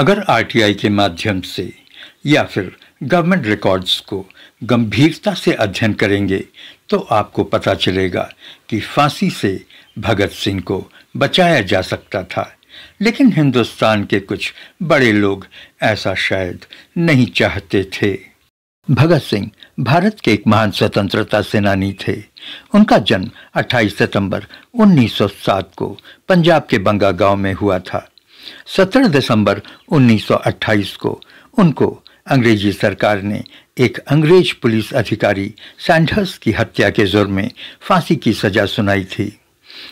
अगर आरटीआई के माध्यम से या फिर गवर्नमेंट रिकॉर्ड्स को गंभीरता से अध्ययन करेंगे तो आपको पता चलेगा कि फांसी से भगत सिंह को बचाया जा सकता था लेकिन हिंदुस्तान के कुछ बड़े लोग ऐसा शायद नहीं चाहते थे भगत सिंह भारत के एक महान स्वतंत्रता सेनानी थे उनका जन्म 28 सितंबर 1907 को पंजाब के बंगा गांव में हुआ था सत्रह दिसंबर 1928 को उनको अंग्रेजी सरकार ने एक अंग्रेज पुलिस अधिकारी सैंडर्स की हत्या के जुर्म में फांसी की सजा सुनाई थी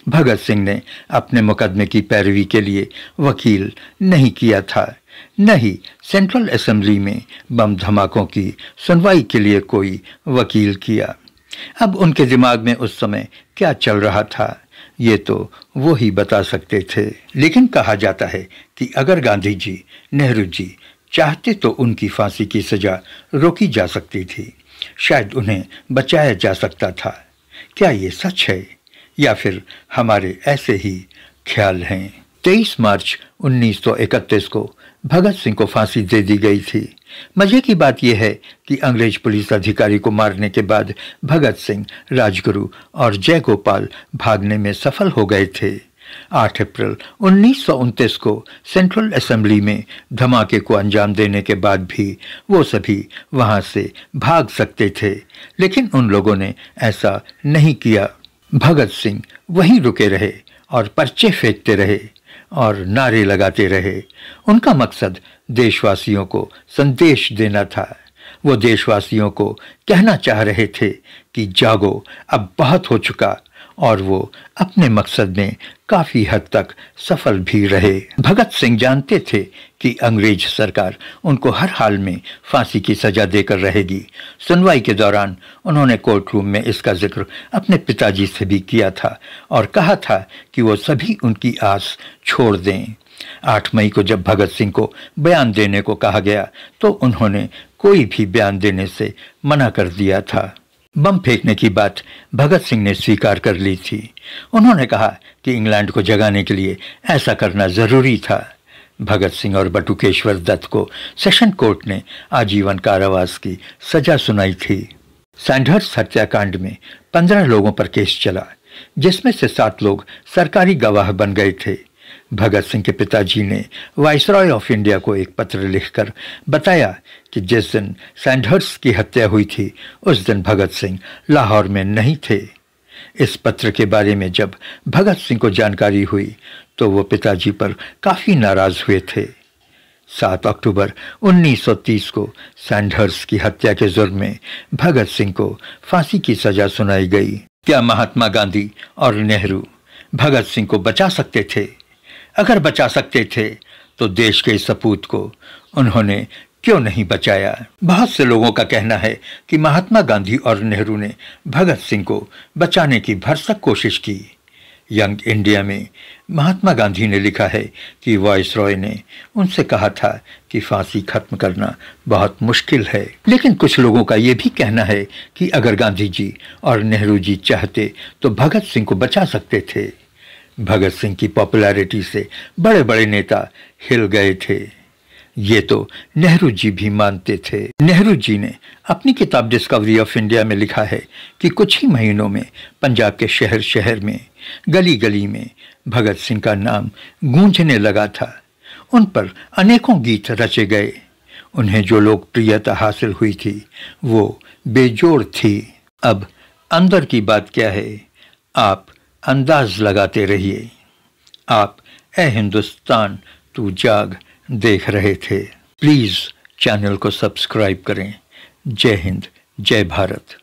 भगत सिंह ने अपने मुकदमे की पैरवी के लिए वकील नहीं किया था न ही सेंट्रल असेंबली में बम धमाकों की सुनवाई के लिए कोई वकील किया अब उनके दिमाग में उस समय क्या चल रहा था ये तो वो ही बता सकते थे लेकिन कहा जाता है कि अगर गांधी जी नेहरू जी चाहते तो उनकी फांसी की सजा रोकी जा सकती थी शायद उन्हें बचाया जा सकता था क्या ये सच है या फिर हमारे ऐसे ही ख्याल हैं 23 मार्च 1931 को भगत सिंह को फांसी दे दी गई थी मजे की बात यह है कि अंग्रेज पुलिस अधिकारी को मारने के बाद भगत सिंह राजगुरु और जयगोपाल भागने में सफल हो गए थे 8 अप्रैल उन्नीस को सेंट्रल असेंबली में धमाके को अंजाम देने के बाद भी वो सभी वहां से भाग सकते थे लेकिन उन लोगों ने ऐसा नहीं किया भगत सिंह वहीं रुके रहे और पर्चे फेंकते रहे और नारे लगाते रहे उनका मकसद देशवासियों को संदेश देना था वो देशवासियों को कहना चाह रहे थे कि जागो अब बहुत हो चुका और वो अपने मकसद में काफ़ी हद तक सफल भी रहे भगत सिंह जानते थे कि अंग्रेज सरकार उनको हर हाल में फांसी की सजा देकर रहेगी सुनवाई के दौरान उन्होंने कोर्ट रूम में इसका जिक्र अपने पिताजी से भी किया था और कहा था कि वो सभी उनकी आस छोड़ दें आठ मई को जब भगत सिंह को बयान देने को कहा गया तो उन्होंने कोई भी बयान देने से मना कर दिया था बम फेंकने की बात भगत सिंह ने स्वीकार कर ली थी उन्होंने कहा कि इंग्लैंड को जगाने के लिए ऐसा करना जरूरी था भगत सिंह और बटुकेश्वर दत्त को सेशन कोर्ट ने आजीवन कारावास की सजा सुनाई थी सैंडर्स हत्याकांड में पंद्रह लोगों पर केस चला जिसमें से सात लोग सरकारी गवाह बन गए थे भगत सिंह के पिताजी ने वाइसरॉय ऑफ इंडिया को एक पत्र लिखकर बताया कि जिस दिन सैंडहर्स की हत्या हुई थी उस दिन भगत सिंह लाहौर में नहीं थे इस पत्र के बारे में जब भगत सिंह को जानकारी हुई तो वो पिताजी पर काफ़ी नाराज़ हुए थे सात अक्टूबर 1930 को सैंडहर्स की हत्या के जुर्म में भगत सिंह को फांसी की सजा सुनाई गई क्या महात्मा गांधी और नेहरू भगत सिंह को बचा सकते थे अगर बचा सकते थे तो देश के सपूत को उन्होंने क्यों नहीं बचाया बहुत से लोगों का कहना है कि महात्मा गांधी और नेहरू ने भगत सिंह को बचाने की भरसक कोशिश की यंग इंडिया में महात्मा गांधी ने लिखा है कि वॉइस रॉय ने उनसे कहा था कि फांसी खत्म करना बहुत मुश्किल है लेकिन कुछ लोगों का ये भी कहना है कि अगर गांधी जी और नेहरू जी चाहते तो भगत सिंह को बचा सकते थे भगत सिंह की पॉपुलैरिटी से बड़े बड़े नेता हिल गए थे ये तो नेहरू जी भी मानते थे नेहरू जी ने अपनी किताब डिस्कवरी ऑफ इंडिया में लिखा है कि कुछ ही महीनों में पंजाब के शहर शहर में गली गली में भगत सिंह का नाम गूंजने लगा था उन पर अनेकों गीत रचे गए उन्हें जो लोकप्रियता हासिल हुई थी वो बेजोड़ थी अब अंदर की बात क्या है आप अंदाज लगाते रहिए आप ए हिंदुस्तान तू जाग देख रहे थे प्लीज़ चैनल को सब्सक्राइब करें जय हिंद जय भारत